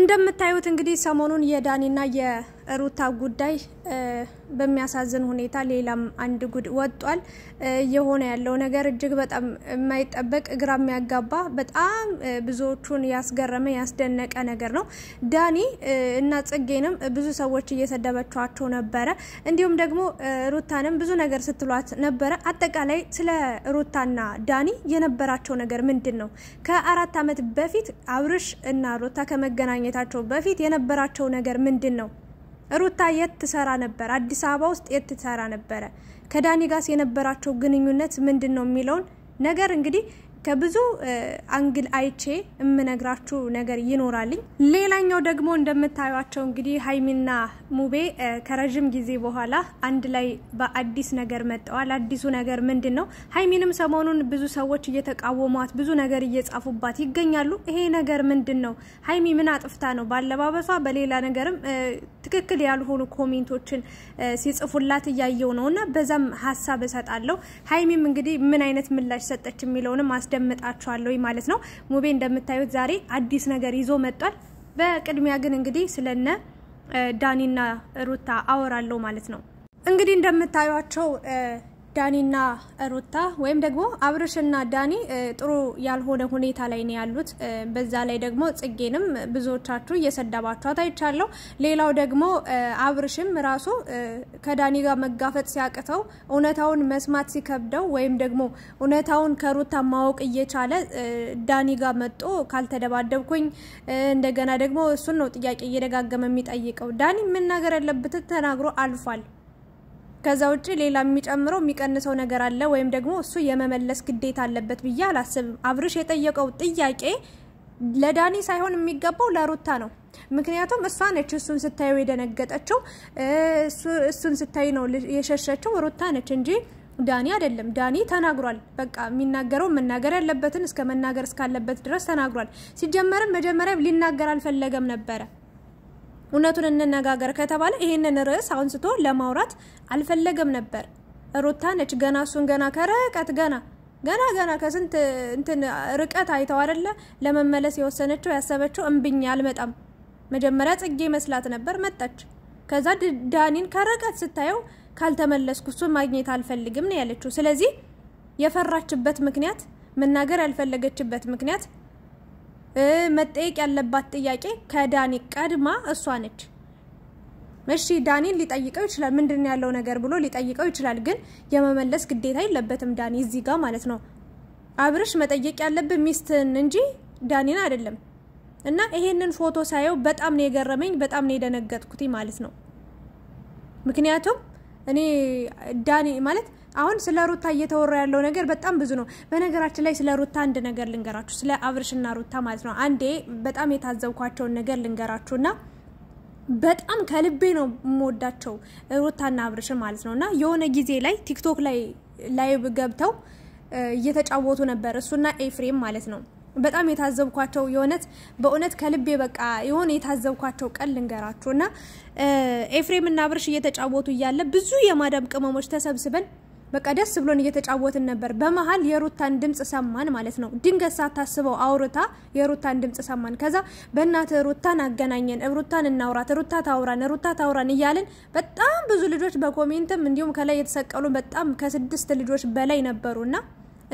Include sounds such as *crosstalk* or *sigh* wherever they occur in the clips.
እንደምታዩት እንግዲህ ሰሞኑን የዳኒና ሩታ ጉዳይ በሚያሳዝን ሁኔታ ሌላም አንድ ጉድ ወጧል። እየሆነ ያለው ነገር እጅግ በጣም የማይጠበቅ ግራ የሚያጋባ በጣም ብዙዎቹን ያስገረመ ያስደነቀ ነገር ነው። ዳኒ እና ጽጌንም ብዙ ሰዎች እየሰደበችዋቸው ነበረ። እንዲሁም ደግሞ ሩታንም ብዙ ነገር ስትሏት ነበረ። አጠቃላይ ስለ ሩታና ዳኒ የነበራቸው ነገር ምንድን ነው? ከአራት ዓመት በፊት አብርሽ እና ሩታ ከመገናኘታቸው በፊት የነበራቸው ነገር ምንድን ነው? ሩታ የት ትሰራ ነበር? አዲስ አበባ ውስጥ የት ትሰራ ነበረ? ከዳኒ ጋስ የነበራቸው ግንኙነት ምንድን ነው የሚለውን ነገር እንግዲህ ከብዙ አንግል አይቼ የምነግራችሁ ነገር ይኖራልኝ። ሌላኛው ደግሞ እንደምታዩቸው እንግዲህ ሀይሚና ሙቤ ከረዥም ጊዜ በኋላ አንድ ላይ በአዲስ ነገር መጠዋል። አዲሱ ነገር ምንድን ነው? ሀይሚንም ሰሞኑን ብዙ ሰዎች እየተቃወሟት ብዙ ነገር እየጻፉባት ይገኛሉ። ይሄ ነገር ምንድን ነው? ሀይሚ ምን አጥፍታ ነው? ባለባበሷ፣ በሌላ ነገርም ትክክል ያልሆኑ ኮሜንቶችን ሲጽፉላት እያየው ነው እና በዛም ሀሳብ እሰጣለሁ። ሀይሚም እንግዲህ ምን አይነት ምላሽ ሰጠች የሚለውንም አስደምጣችኋለሁ ማለት ነው። ሙቤ እንደምታዩት ዛሬ አዲስ ነገር ይዞ መጧል። በቅድሚያ ግን እንግዲህ ስለነ ዳኒና ሩታ አወራለሁ ማለት ነው። እንግዲህ እንደምታዩቸው ዳኒና ሩታ ወይም ደግሞ አብርሽና ዳኒ ጥሩ ያልሆነ ሁኔታ ላይ ነው ያሉት። በዛ ላይ ደግሞ ጽጌንም ብዙዎቻችሁ እየሰዳባችኋት አይቻለሁ። ሌላው ደግሞ አብርሽም ራሱ ከዳኒ ጋር መጋፈጥ ሲያቅተው እውነታውን መስማት ሲከብደው ወይም ደግሞ እውነታውን ከሩታ ማወቅ እየቻለ ዳኒ ጋር መጦ ካልተደባደብኩኝ እንደገና ደግሞ እሱን ነው ጥያቄ እየደጋገመ የሚጠይቀው። ዳኒ መናገር ያለበትን ተናግሮ አልፏል። ከዛ ውጭ ሌላ የሚጨምረው የሚቀንሰው ነገር አለ ወይም ደግሞ እሱ የመመለስ ግዴታ አለበት ብዬ አላስብም። አብርሽ የጠየቀው ጥያቄ ለዳኒ ሳይሆን የሚገባው ለሩታ ነው። ምክንያቱም እሷ ነች እሱን ስታዩ የደነገጠችው፣ እሱን ስታይ ነው የሸሸችው ሩታ ነች እንጂ ዳኒ አይደለም። ዳኒ ተናግሯል። በቃ የሚናገረው መናገር ያለበትን እስከ መናገር እስካለበት ድረስ ተናግሯል። ሲጀመርም መጀመሪያ ሊናገር አልፈለገም ነበረ። እውነቱን እንነጋገር ከተባለ ይህንን ርዕስ አንስቶ ለማውራት አልፈለገም ነበር። ሩታ ነች ገና እሱን ገና ከርቀት ገና ገና ገና ከስንት እንትን ርቀት አይተው አደለ ለመመለስ የወሰነችው ያሰበችው እምብኝ አልመጣም። መጀመሪያ ጽጌ መስላት ነበር መጣች። ከዛ ዳኒን ከርቀት ስታየው ካልተመለስኩ እሱን ማግኘት አልፈልግም ነው ያለችው። ስለዚህ የፈራችበት ምክንያት መናገር ያልፈለገችበት ምክንያት መጠየቅ ያለባት ጥያቄ ከዳኒ ቀድማ እሷ ነች። እሺ ዳኒን ሊጠይቀው ይችላል። ምንድን ያለው ነገር ብሎ ሊጠይቀው ይችላል። ግን የመመለስ ግዴታ የለበትም ዳኒ እዚህ ጋር ማለት ነው። አብርሽ መጠየቅ ያለብን ሚስትን እንጂ ዳኒን አይደለም። እና ይሄንን ፎቶ ሳየው በጣም ነው የገረመኝ፣ በጣም ነው የደነገጥኩት ማለት ነው። ምክንያቱም እኔ ዳኒ ማለት አሁን ስለ ሩታ እየተወራ ያለው ነገር በጣም ብዙ ነው። በነገራችን ላይ ስለ ሩታ አንድ ነገር ልንገራችሁ፣ ስለ አብርሽና ሩታ ማለት ነው። አንዴ በጣም የታዘብኳቸውን ነገር ልንገራችሁ እና በጣም ከልቤ ነው የምወዳቸው ሩታና አብርሽ ማለት ነው። እና የሆነ ጊዜ ላይ ቲክቶክ ላይ ላይቭ ገብተው እየተጫወቱ ነበር፣ እሱና ኤፍሬም ማለት ነው። በጣም የታዘብኳቸው የእውነት በእውነት ከልቤ በቃ የሆነ የታዘብኳቸው ቀን ልንገራችሁ እና ኤፍሬምና አብርሽ እየተጫወቱ እያለ ብዙ የማዳም ቅመሞች ተሰብስበን በቃ ደስ ብሎን እየተጫወትን ነበር። በመሀል የሩታን ድምጽ ሰማን ማለት ነው። ድንገት ሳታስበው አውርታ የሩታን ድምጽ ሰማን። ከዛ በእናት ሩታን አገናኘን፣ ሩታን እናውራት፣ ሩታ ታውራን፣ ሩታ ታውራን እያልን በጣም ብዙ ልጆች በኮሜንትም እንዲሁም ከላይ የተሰቀሉ በጣም ከስድስት ልጆች በላይ ነበሩና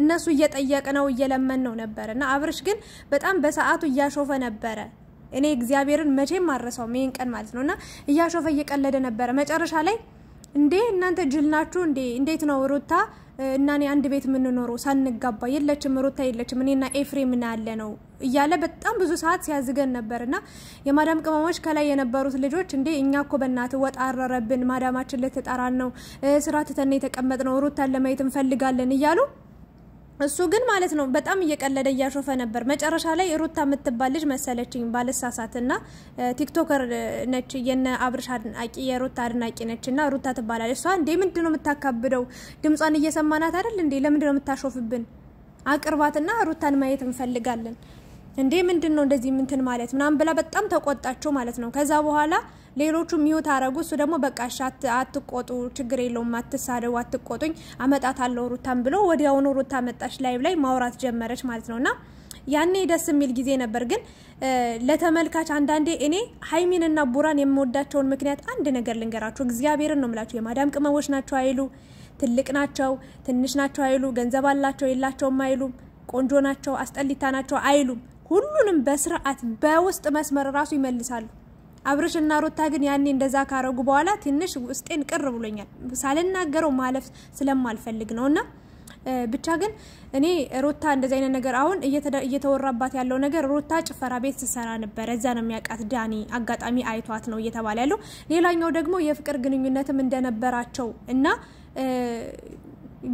እነሱ እየጠየቅ ነው እየለመን ነው ነበር እና አብርሽ ግን በጣም በሰዓቱ እያሾፈ ነበረ። እኔ እግዚአብሔርን መቼም አረሰው ይህን ቀን ማለት ነው እና እያሾፈ እየቀለደ ነበረ መጨረሻ ላይ እንዴ እናንተ ጅል ናችሁ እንዴ? እንዴት ነው ሩታ እናኔ አንድ ቤት የምንኖረው ሳንጋባ? የለችም ሩታ የለችም፣ እኔና ኤፍሬም ና ያለ ነው እያለ በጣም ብዙ ሰዓት ሲያዝገን ነበር። እና የማዳም ቅመሞች ከላይ የነበሩት ልጆች እንዴ እኛ እኮ በእናት ወጥ አረረብን፣ ማዳማችን ልትጠራን ነው፣ ስራ ትተን የተቀመጥ ነው፣ ሩታን ለማየት እንፈልጋለን እያሉ እሱ ግን ማለት ነው በጣም እየቀለደ እያሾፈ ነበር። መጨረሻ ላይ ሩታ የምትባል ልጅ መሰለችኝ ባልሳሳት እና ቲክቶከር ነች፣ የነ አብርሽ አድናቂ የሩታ አድናቂ ነች እና ሩታ ትባላለች። እሷ እንዴ ምንድ ነው የምታካብደው? ድምጿን እየሰማናት አይደል እንዴ? ለምንድ ነው የምታሾፍብን? አቅርባትና ሩታን ማየት እንፈልጋለን። እንዴ ምንድን ነው እንደዚህ ምንትን ማለት ምናምን ብላ በጣም ተቆጣቸው ማለት ነው። ከዛ በኋላ ሌሎቹ ሚዩት አረጉ። እሱ ደግሞ በቃ እሺ አትቆጡ፣ ችግር የለውም አትሳደቡ፣ አትቆጡኝ፣ አለው ሩታን ብሎ ወዲያውኑ ሩታ መጣች። ላይቭ ላይ ማውራት ጀመረች ማለት ነውና ያኔ ደስ የሚል ጊዜ ነበር። ግን ለተመልካች አንዳንዴ እኔ ሀይሚንና ቡራን የምወዳቸውን ምክንያት አንድ ነገር ልንገራቸው። እግዚአብሔርን ነው ምላቸው። የማዳም ቅመሞች ናቸው አይሉ፣ ትልቅ ናቸው፣ ትንሽ ናቸው አይሉ፣ ገንዘብ አላቸው የላቸውም አይሉ፣ ቆንጆ ናቸው፣ አስጠሊታ ናቸው አይሉም። ሁሉንም በስርዓት በውስጥ መስመር ራሱ ይመልሳሉ። አብርሽና ሩታ ግን ያኔ እንደዛ ካረጉ በኋላ ትንሽ ውስጤን ቅር ብሎኛል። ሳልናገረው ማለፍ ስለማልፈልግ ነው እና ብቻ ግን እኔ ሩታ እንደዚ አይነት ነገር አሁን እየተወራባት ያለው ነገር ሩታ ጭፈራ ቤት ስትሰራ ነበረ። እዛ ነው የሚያውቃት ዳኒ አጋጣሚ አይቷት ነው እየተባለ ያለው። ሌላኛው ደግሞ የፍቅር ግንኙነትም እንደነበራቸው እና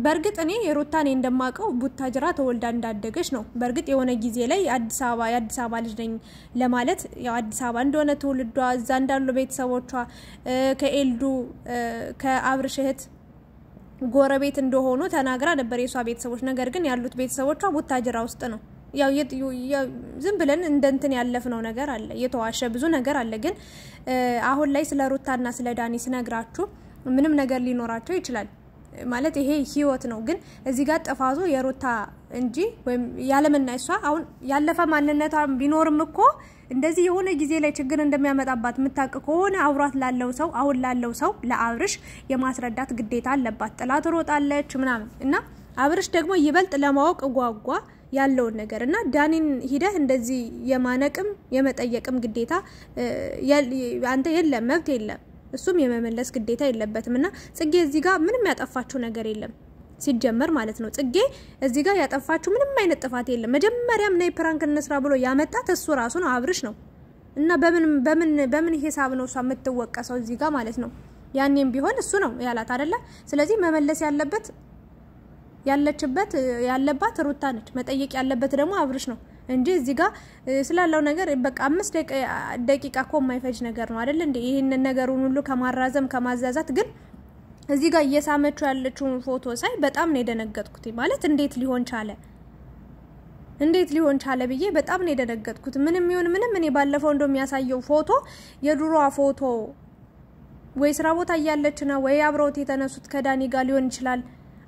በእርግጥ እኔ እንደማቀው እንደማውቀው ቡታጅራ ተወልዳ እንዳደገች ነው። በእርግጥ የሆነ ጊዜ ላይ አዲስ አበባ የአዲስ አበባ ልጅ ነኝ ለማለት ያው አዲስ አበባ እንደሆነ ትውልዷ እዛ እንዳሉ ቤተሰቦቿ ከኤልዱ ከአብርሽ እህት ጎረቤት እንደሆኑ ተናግራ ነበር የእሷ ቤተሰቦች። ነገር ግን ያሉት ቤተሰቦቿ ቡታጅራ ውስጥ ነው። ያው ዝም ብለን እንደንትን ያለፍነው ነገር አለ፣ የተዋሸ ብዙ ነገር አለ። ግን አሁን ላይ ስለ ሩታና ስለ ዳኒ ስነግራችሁ ምንም ነገር ሊኖራቸው ይችላል ማለት ይሄ ህይወት ነው። ግን እዚህ ጋር ጥፋቱ የሩታ እንጂ ወይም ያለምና እሷ አሁን ያለፈ ማንነቷ ቢኖርም እኮ እንደዚህ የሆነ ጊዜ ላይ ችግር እንደሚያመጣባት የምታቅ ከሆነ አውራት ላለው ሰው አሁን ላለው ሰው ለአብርሽ የማስረዳት ግዴታ አለባት። ጥላት ሮጣለች ምናምን እና አብርሽ ደግሞ ይበልጥ ለማወቅ ጓጓ ያለውን ነገር እና ዳኒን ሂደህ እንደዚህ የማነቅም የመጠየቅም ግዴታ አንተ የለም መብት የለም እሱም የመመለስ ግዴታ የለበትም እና ጽጌ እዚህ ጋር ምንም ያጠፋችው ነገር የለም ሲጀመር ማለት ነው። ጽጌ እዚህ ጋር ያጠፋችሁ ምንም አይነት ጥፋት የለም። መጀመሪያም ነይ ፕራንክ እንስራ ብሎ ያመጣት እሱ ራሱ ነው፣ አብርሽ ነው እና በምን በምን በምን ሂሳብ ነው እሷ የምትወቀሰው እዚህ ጋር ማለት ነው። ያኔም ቢሆን እሱ ነው ያላት አደለ? ስለዚህ መመለስ ያለበት ያለችበት ያለባት ሩታ ነች። መጠየቅ ያለበት ደግሞ አብርሽ ነው። እንጂ እዚህ ጋር ስላለው ነገር በቃ አምስት ደቂቃ እኮ የማይፈጅ ነገር ነው አይደል? እንደ ይህንን ነገሩን ሁሉ ከማራዘም ከማዛዛት ግን እዚህ ጋር እየሳመችው ያለችውን ፎቶ ሳይ በጣም ነው የደነገጥኩት። ማለት እንዴት ሊሆን ቻለ? እንዴት ሊሆን ቻለ ብዬ በጣም ነው የደነገጥኩት። ምንም ይሁን ምንም እኔ ባለፈው የሚያሳየው ፎቶ የድሮዋ ፎቶ ወይ ስራ ቦታ እያለች ነው ወይ አብረውት የተነሱት ከዳኒ ጋር ሊሆን ይችላል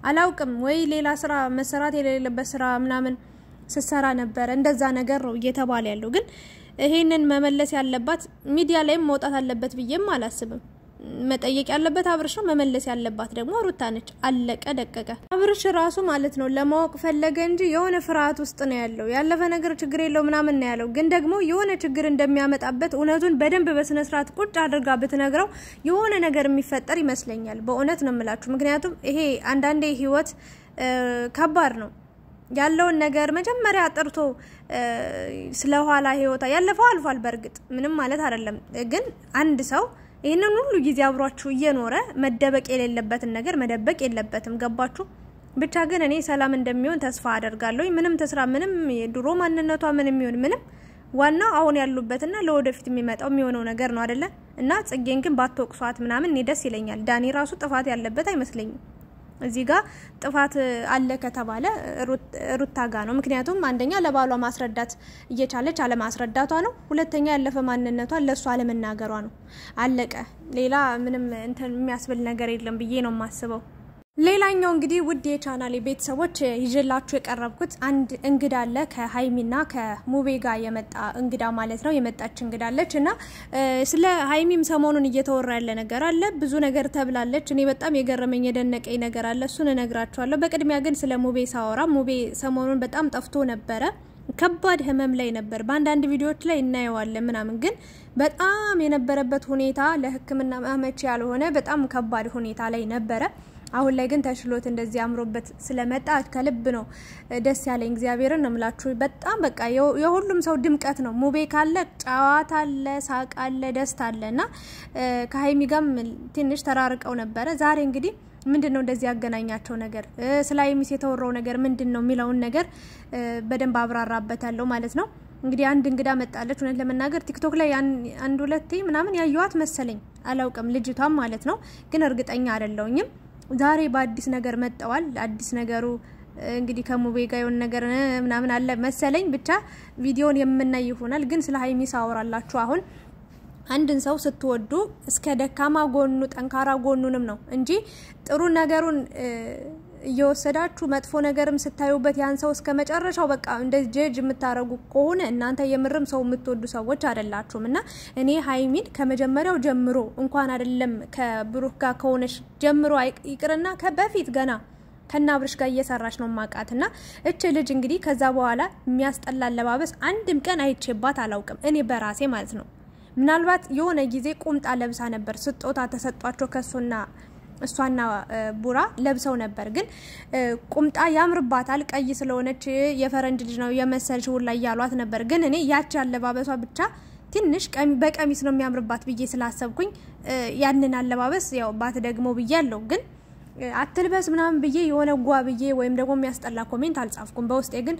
አላውቅም። ወይ ሌላ ስራ መሰራት የሌለበት ስራ ምናምን ስትሰራ ነበረ። እንደዛ ነገር ነው እየተባለ ያለው። ግን ይሄንን መመለስ ያለባት ሚዲያ ላይም መውጣት አለበት ብዬም አላስብም። መጠየቅ ያለበት አብርሽ ነው። መመለስ ያለባት ደግሞ ሩታ ነች። አለቀ ደቀቀ። አብርሽ ራሱ ማለት ነው ለማወቅ ፈለገ እንጂ የሆነ ፍርሃት ውስጥ ነው ያለው። ያለፈ ነገር ችግር የለው ምናምን ነው ያለው። ግን ደግሞ የሆነ ችግር እንደሚያመጣበት እውነቱን በደንብ በስነ ስርዓት ቁጭ አድርጋ ብትነግረው የሆነ ነገር የሚፈጠር ይመስለኛል። በእውነት ነው የምላችሁ። ምክንያቱም ይሄ አንዳንዴ ህይወት ከባድ ነው። ያለውን ነገር መጀመሪያ አጥርቶ ስለኋላ ህይወታ ያለፈው አልፏል። በእርግጥ ምንም ማለት አይደለም፣ ግን አንድ ሰው ይህንን ሁሉ ጊዜ አብሯችሁ እየኖረ መደበቅ የሌለበትን ነገር መደበቅ የለበትም። ገባችሁ? ብቻ ግን እኔ ሰላም እንደሚሆን ተስፋ አደርጋለሁ። ምንም ተስራ ምንም የድሮ ማንነቷ ምንም ይሁን ምንም ዋናው አሁን ያሉበትና ለወደፊት የሚመጣው የሚሆነው ነገር ነው አደለ? እና ጽጌን ግን ባትወቅሷት ምናምን እኔ ደስ ይለኛል። ዳኒ ራሱ ጥፋት ያለበት አይመስለኝም። እዚህ ጋር ጥፋት አለ ከተባለ ሩታ ጋ ነው። ምክንያቱም አንደኛ ለባሏ ማስረዳት እየቻለች አለማስረዳቷ ነው። ሁለተኛ ያለፈ ማንነቷ ለእሱ አለመናገሯ ነው። አለቀ። ሌላ ምንም እንትን የሚያስብል ነገር የለም ብዬ ነው የማስበው። ሌላኛው እንግዲህ ውድ የቻናሌ ቤተሰቦች ይዤላችሁ የቀረብኩት አንድ እንግዳ አለ ከሀይሚና ከሙቤ ጋር የመጣ እንግዳ ማለት ነው። የመጣች እንግዳ አለች እና ስለ ሀይሚም ሰሞኑን እየተወራ ያለ ነገር አለ። ብዙ ነገር ተብላለች። እኔ በጣም የገረመኝ የደነቀኝ ነገር አለ። እሱን እነግራችኋለሁ። በቅድሚያ ግን ስለ ሙቤ ሳወራ ሙቤ ሰሞኑን በጣም ጠፍቶ ነበረ። ከባድ ህመም ላይ ነበር። በአንዳንድ ቪዲዮዎች ላይ እናየዋለን ምናምን፣ ግን በጣም የነበረበት ሁኔታ ለሕክምና መቼ ያልሆነ በጣም ከባድ ሁኔታ ላይ ነበረ። አሁን ላይ ግን ተሽሎት እንደዚህ አምሮበት ስለመጣ ከልብ ነው ደስ ያለኝ። እግዚአብሔርን ነው ምላችሁ። በጣም በቃ የሁሉም ሰው ድምቀት ነው። ሙቤ ካለ ጨዋታ አለ፣ ሳቅ አለ፣ ደስታ አለ እና ከሀይሚ ጋም ትንሽ ተራርቀው ነበረ። ዛሬ እንግዲህ ምንድን ነው እንደዚህ ያገናኛቸው ነገር ስለ ሀይሚስ የተወራው ነገር ምንድን ነው የሚለውን ነገር በደንብ አብራራበታለሁ ማለት ነው። እንግዲህ አንድ እንግዳ መጣለች። እውነት ለመናገር ቲክቶክ ላይ አንድ ሁለቴ ምናምን ያየዋት መሰለኝ አላውቅም፣ ልጅቷም ማለት ነው። ግን እርግጠኛ አይደለውኝም። ዛሬ በአዲስ ነገር መጠዋል። አዲስ ነገሩ እንግዲህ ከሙቤ ጋር የሆነ ነገር ምናምን አለ መሰለኝ። ብቻ ቪዲዮን የምናይ ይሆናል። ግን ስለ ሀይሚ ሳወራላችሁ አሁን አንድን ሰው ስትወዱ እስከ ደካማ ጎኑ ጠንካራ ጎኑንም ነው እንጂ ጥሩ ነገሩን እየወሰዳችሁ መጥፎ ነገርም ስታዩበት ያን ሰው እስከ መጨረሻው በቃ እንደ ጀጅ የምታደረጉ ከሆነ እናንተ የምርም ሰው የምትወዱ ሰዎች አይደላችሁም። እና እኔ ሀይሚን ከመጀመሪያው ጀምሮ እንኳን አይደለም ከብሩክ ጋር ከሆነች ጀምሮ ይቅርና ከበፊት ገና ከና አብርሽ ጋር እየሰራች ነው ማቃት እና እች ልጅ እንግዲህ ከዛ በኋላ የሚያስጠላ አለባበስ አንድም ቀን አይቼባት አላውቅም፣ እኔ በራሴ ማለት ነው። ምናልባት የሆነ ጊዜ ቁምጣ ለብሳ ነበር፣ ስጦታ ተሰጧቸው ከሱና እሷና ቡራ ለብሰው ነበር። ግን ቁምጣ ያምርባታል፣ ቀይ ስለሆነች የፈረንጅ ልጅ ነው የመሰልሽ ሁላ እያሏት ነበር። ግን እኔ ያቺ አለባበሷ ብቻ ትንሽ በቀሚስ ነው የሚያምርባት ብዬ ስላሰብኩኝ ያንን አለባበስ ያው ባት ደግሞ ብዬ አለው ግን አትልበስ ምናምን ብዬ የሆነ ጓ ብዬ ወይም ደግሞ የሚያስጠላ ኮሜንት አልጻፍኩም። በውስጤ ግን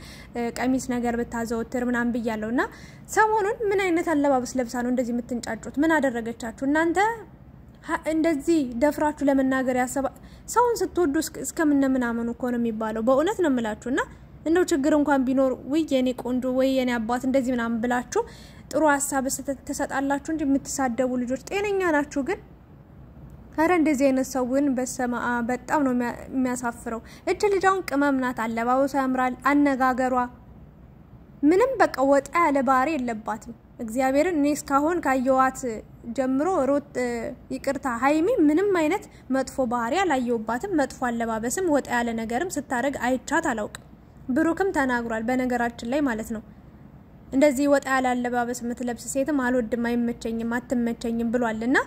ቀሚስ ነገር ብታዘወትር ምናምን ብያለሁ እና ሰሞኑን ምን አይነት አለባበስ ለብሳ ነው እንደዚህ የምትንጫጩት? ምን አደረገቻችሁ እናንተ? እንደዚህ ደፍራችሁ ለመናገር ያሰባ ሰውን ስትወዱ እስከምነምናመኑ እኮ ነው የሚባለው። በእውነት ነው የምላችሁ እና እንደው ችግር እንኳን ቢኖር ውይ የኔ ቆንጆ ወይ የኔ አባት እንደዚህ ምናምን ብላችሁ ጥሩ ሀሳብ ትሰጣላችሁ እንጂ የምትሳደቡ ልጆች ጤነኛ ናችሁ ግን ኧረ እንደዚህ አይነት ሰውን በሰማ በጣም ነው የሚያሳፍረው። እች ልጃውን ቅመም ናት፣ አለባበሷ ያምራል፣ አነጋገሯ ምንም በቃ ወጣ ያለ ባህሪ የለባትም። እግዚአብሔርን እኔ እስካሁን ካየዋት ጀምሮ ሮጥ ይቅርታ ሀይሚ ምንም አይነት መጥፎ ባህሪ አላየውባትም። መጥፎ አለባበስም ወጣ ያለ ነገርም ስታደርግ አይቻት አላውቅም። ብሩክም ተናግሯል፣ በነገራችን ላይ ማለት ነው። እንደዚህ ወጣ ያለ አለባበስ የምትለብስ ሴትም አልወድም፣ አይመቸኝም፣ አትመቸኝም ብሏል እና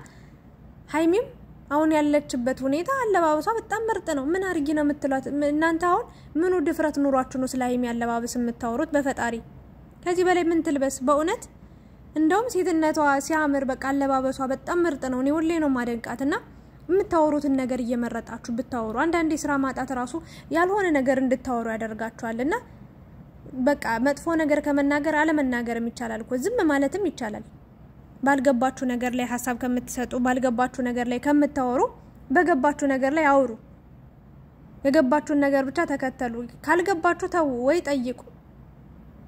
ሀይሚም አሁን ያለችበት ሁኔታ አለባበሷ በጣም ምርጥ ነው። ምን አርጊ ነው የምትሏት እናንተ? አሁን ምኑ ድፍረት ኑሯችሁ ነው ስለ ሀይሚ አለባበስ የምታወሩት? በፈጣሪ ከዚህ በላይ ምን ትልበስ በእውነት እንደውም ሴትነቷ ሲያምር በቃ አለባበሷ በጣም ምርጥ ነው። እኔ ሁሌ ነው ማደንቃት እና የምታወሩትን ነገር እየመረጣችሁ ብታወሩ አንዳንዴ ስራ ማጣት ራሱ ያልሆነ ነገር እንድታወሩ ያደርጋችኋል። እና በቃ መጥፎ ነገር ከመናገር አለመናገርም ይቻላል እኮ ዝም ማለትም ይቻላል። ባልገባችሁ ነገር ላይ ሀሳብ ከምትሰጡ፣ ባልገባችሁ ነገር ላይ ከምታወሩ፣ በገባችሁ ነገር ላይ አውሩ። የገባችሁን ነገር ብቻ ተከተሉ። ካልገባችሁ ተዉ ወይ ጠይቁ።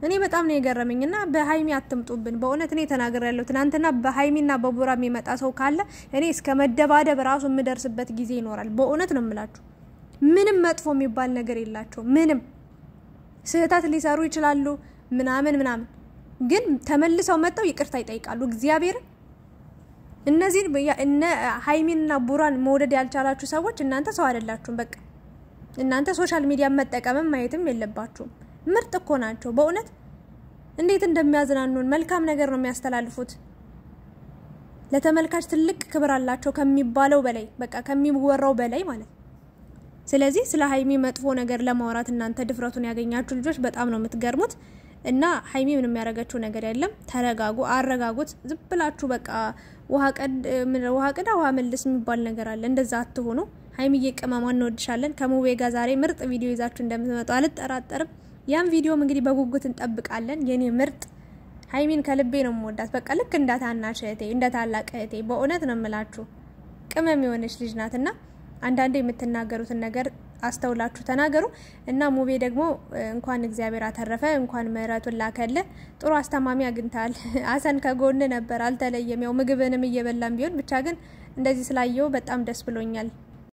እኔ በጣም ነው የገረመኝ እና በሀይሚ አትምጡብን። በእውነት እኔ ተናገር ያለው ትናንትና በሀይሚና በቡራ የሚመጣ ሰው ካለ እኔ እስከ መደባደብ ራሱ የምደርስበት ጊዜ ይኖራል። በእውነት ነው የምላችሁ። ምንም መጥፎ የሚባል ነገር የላቸው። ምንም ስህተት ሊሰሩ ይችላሉ ምናምን ምናምን፣ ግን ተመልሰው መጥተው ይቅርታ ይጠይቃሉ። እግዚአብሔርን እነዚህ እነ ሀይሚንና ቡራን መውደድ ያልቻላችሁ ሰዎች እናንተ ሰው አይደላችሁም። በቃ እናንተ ሶሻል ሚዲያ መጠቀምም ማየትም የለባችሁም። ምርጥ እኮ ናቸው በእውነት እንዴት እንደሚያዝናኑን መልካም ነገር ነው የሚያስተላልፉት። ለተመልካች ትልቅ ክብር አላቸው ከሚባለው በላይ በቃ ከሚወራው በላይ ማለት ስለዚህ ስለ ሀይሚ መጥፎ ነገር ለማውራት እናንተ ድፍረቱን ያገኛችሁ ልጆች በጣም ነው የምትገርሙት። እና ሀይሚ ምንም የሚያደርገችው ነገር የለም። ተረጋጉ፣ አረጋጉት። ዝም ብላችሁ በቃ ውሃ ቅዳ ውሃ መልስ የሚባል ነገር አለ። እንደዛ አትሆኑ። ሀይሚ እየቀማማ እንወድሻለን። ከሙቤ ጋር ዛሬ ምርጥ ቪዲዮ ይዛችሁ እንደምትመጡ አልጠራጠርም። ያን ቪዲዮም እንግዲህ በጉጉት እንጠብቃለን። የኔ ምርጥ ሀይሚን ከልቤ ነው የምወዳት። በቃ ልክ እንደ ታናሽ እህቴ እንደ ታላቅ እህቴ በእውነት ነው የምላችሁ። ቅመም የሆነች ልጅ ናት እና አንዳንዴ የምትናገሩትን ነገር አስተውላችሁ ተናገሩ እና ሙቤ ደግሞ እንኳን እግዚአብሔር አተረፈ፣ እንኳን ምሕረቱን ላከለ። ጥሩ አስተማሚ አግኝታል። አሰን *laughs* ከጎን ነበር፣ አልተለየም። ያው ምግብንም እየበላም ቢሆን ብቻ ግን እንደዚህ ስላየው በጣም ደስ ብሎኛል።